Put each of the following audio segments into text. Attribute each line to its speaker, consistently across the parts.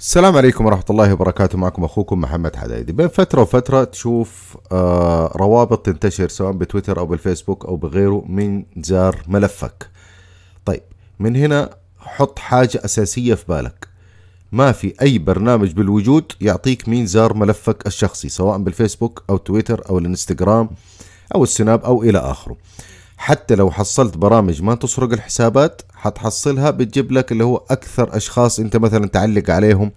Speaker 1: السلام عليكم ورحمة الله وبركاته معكم أخوكم محمد حدايدي بين فترة وفترة تشوف آه، روابط تنتشر سواء بتويتر أو بالفيسبوك أو بغيره من زار ملفك طيب من هنا حط حاجة أساسية في بالك ما في أي برنامج بالوجود يعطيك مين زار ملفك الشخصي سواء بالفيسبوك أو تويتر أو الانستغرام أو السناب أو إلى آخره حتى لو حصلت برامج ما تسرق الحسابات حتحصلها بتجيب لك اللي هو اكثر اشخاص انت مثلا تعلق عليهم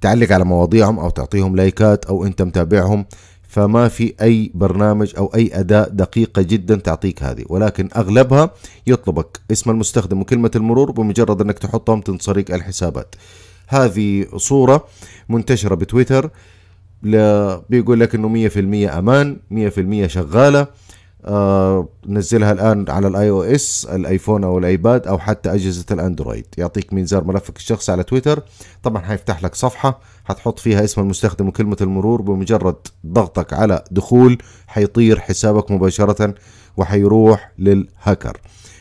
Speaker 1: تعلق على مواضيعهم او تعطيهم لايكات او انت متابعهم فما في اي برنامج او اي اداة دقيقة جدا تعطيك هذه ولكن اغلبها يطلبك اسم المستخدم وكلمة المرور بمجرد انك تحطهم تنسرق الحسابات هذه صورة منتشرة بتويتر بيقول لك انه 100% امان 100% شغالة آه، نزلها الان على الاي او اس الايفون او الايباد او حتى اجهزه الاندرويد يعطيك زار ملفك الشخصي على تويتر طبعا حيفتح لك صفحه حتحط فيها اسم المستخدم وكلمه المرور بمجرد ضغطك على دخول حيطير حسابك مباشره وحيروح للهاكر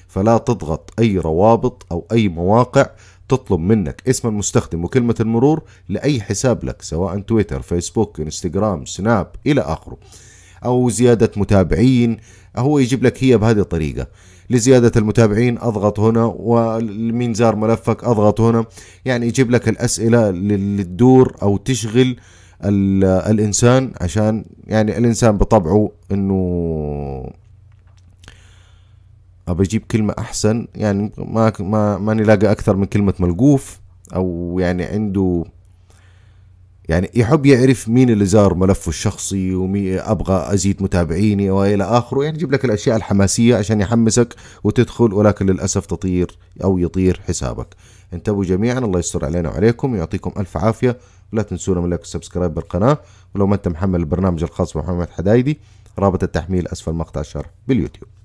Speaker 1: فلا تضغط اي روابط او اي مواقع تطلب منك اسم المستخدم وكلمة المرور لأي حساب لك سواء تويتر فيسبوك انستغرام سناب إلى آخره او زياده متابعين هو يجيب لك هي بهذه الطريقه لزياده المتابعين اضغط هنا ومين زار ملفك اضغط هنا يعني يجيب لك الاسئله اللي تدور او تشغل الانسان عشان يعني الانسان بطبعه انه ابى اجيب كلمه احسن يعني ما ما ماني لاقى اكثر من كلمه ملقوف او يعني عنده يعني يحب يعرف مين اللي زار ملفه الشخصي ومين ابغى ازيد متابعيني والى اخره يعني يجيب لك الاشياء الحماسيه عشان يحمسك وتدخل ولكن للاسف تطير او يطير حسابك انتبهوا جميعا الله يستر علينا وعليكم ويعطيكم الف عافيه ولا تنسونا من لايك وسبسكرايب بالقناه ولو ما انت محمل البرنامج الخاص بمحمد حدايدي رابط التحميل اسفل مقطع الشرح باليوتيوب